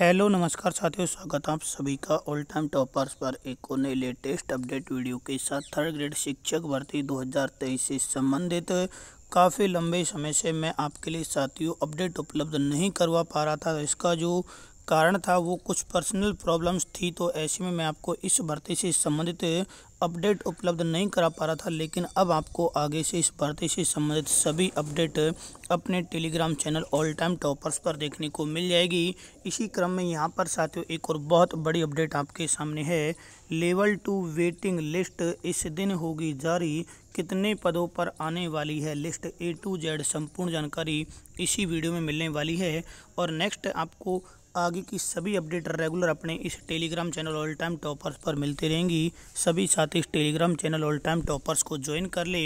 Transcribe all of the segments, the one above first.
hello नमस्कार साथियों स्वागत है आप सभी का ऑल टाइम टॉपर्स पर एक और नए लेटेस्ट अपडेट वीडियो के साथ थर्ड ग्रेड शिक्षक भर्ती 2023 से संबंधित काफ़ी लंबे समय से मैं आपके लिए साथियों अपडेट उपलब्ध नहीं करवा पा रहा था इसका जो कारण था वो कुछ पर्सनल प्रॉब्लम्स थी तो ऐसे में मैं आपको इस भर्ती से संबंधित अपडेट उपलब्ध नहीं करा पा रहा था लेकिन अब आपको आगे से इस भर्ती से संबंधित सभी अपडेट अपने Telegram channel all time toppers पर देखने को मिल जाएगी इसी क्रम में यहाँ पर साथियों एक और बहुत बड़ी अपडेट आपके सामने है लेवल टू वेटिंग लिस्ट इस दिन होगी जारी कितने पदों पर आने वाली है लिस्ट ए टू जेड संपूर्ण जानकारी इसी वीडियो में मिलने वाली है और नेक्स्ट आपको आगे की सभी अपडेट रेगुलर अपने इस Telegram channel all time toppers पर मिलती रहेंगी सभी साथी इस Telegram channel all time toppers को ज्वाइन कर ले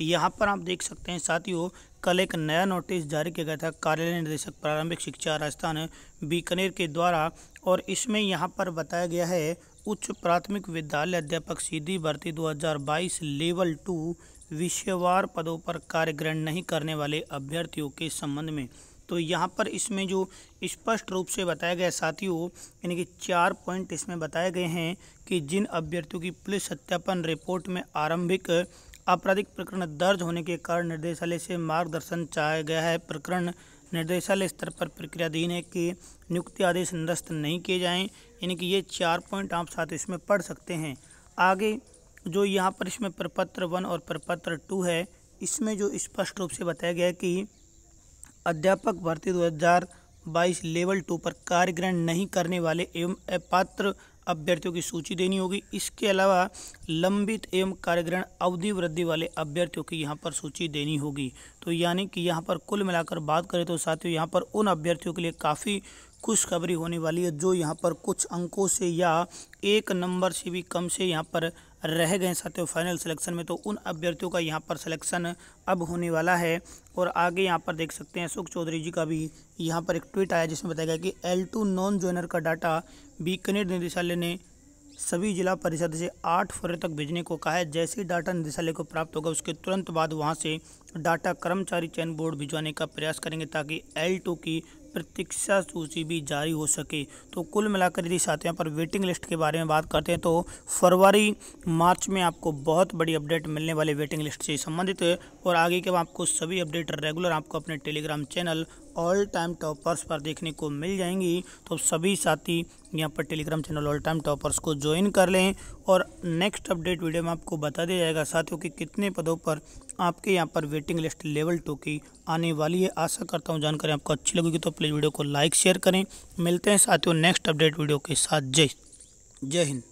यहाँ पर आप देख सकते हैं साथियों कल एक नया नोटिस जारी किया गया था कार्यालय निदेशक प्रारंभिक शिक्षा राजस्थान बीकानेर के द्वारा और इसमें यहाँ पर बताया गया है उच्च प्राथमिक विद्यालय अध्यापक सीधी भर्ती 2022 लेवल टू विषयवार पदों पर कार्य ग्रहण नहीं करने वाले अभ्यर्थियों के संबंध में तो यहाँ पर इसमें जो स्पष्ट रूप से बताया गया साथियों यानी कि चार पॉइंट इसमें बताए गए हैं कि जिन अभ्यर्थियों की पुलिस सत्यापन रिपोर्ट में आरंभिक आपराधिक प्रकरण दर्ज होने के कारण निर्देशालय से मार्गदर्शन चाहा गया है प्रकरण निर्देशालय स्तर पर प्रक्रियाधीन है कि नियुक्ति आदेश निरस्त नहीं किए जाएँ यानी कि ये चार पॉइंट आप साथ इसमें पढ़ सकते हैं आगे जो यहाँ पर इसमें प्रपत्र वन और प्रपत्र टू है इसमें जो स्पष्ट रूप से बताया गया है कि अध्यापक भर्ती 2022 लेवल टू पर कार्यग्रहण नहीं करने वाले एवं अपात्र अभ्यर्थियों की सूची देनी होगी इसके अलावा लंबित एवं कार्यग्रहण अवधि वृद्धि वाले अभ्यर्थियों की यहाँ पर सूची देनी होगी तो यानी कि यहाँ पर कुल मिलाकर बात करें तो साथियों यहाँ पर उन अभ्यर्थियों के लिए काफ़ी खुशखबरी होने वाली है जो यहाँ पर कुछ अंकों से या एक नंबर से भी कम से यहाँ पर रह गए साथियों फाइनल सिलेक्शन में तो उन अभ्यर्थियों का यहाँ पर सिलेक्शन अब होने वाला है और आगे यहाँ पर देख सकते हैं अशोक चौधरी जी का भी यहाँ पर एक ट्वीट आया जिसमें बताया गया कि एल टू नॉन ज्वाइनर का डाटा बीकानेर निदेशालय ने सभी जिला परिषद से आठ फरवरी तक भेजने को कहा है जैसे ही डाटा निदेशालय को प्राप्त होगा उसके तुरंत बाद वहां से डाटा कर्मचारी चयन बोर्ड भिजवाने का प्रयास करेंगे ताकि एल टू की प्रतीक्षा सूची भी जारी हो सके तो कुल मिलाकर यदि यहाँ पर वेटिंग लिस्ट के बारे में बात करते हैं तो फरवरी मार्च में आपको बहुत बड़ी अपडेट मिलने वाले वेटिंग लिस्ट से संबंधित और आगे के आपको सभी अपडेट रेगुलर आपको अपने Telegram channel all time toppers पर देखने को मिल जाएंगी तो सभी साथी यहाँ पर Telegram channel all time toppers को ज्वाइन कर लें और नेक्स्ट अपडेट वीडियो में आपको बता दिया जाएगा साथियों कि कितने पदों पर आपके यहाँ पर वेटिंग लिस्ट लेवल टू की आने वाली है आशा करता हूँ जानकारी आपको अच्छी लगेगी तो प्लीज़ वीडियो को लाइक शेयर करें मिलते हैं साथियों नेक्स्ट अपडेट वीडियो के साथ जय जय हिंद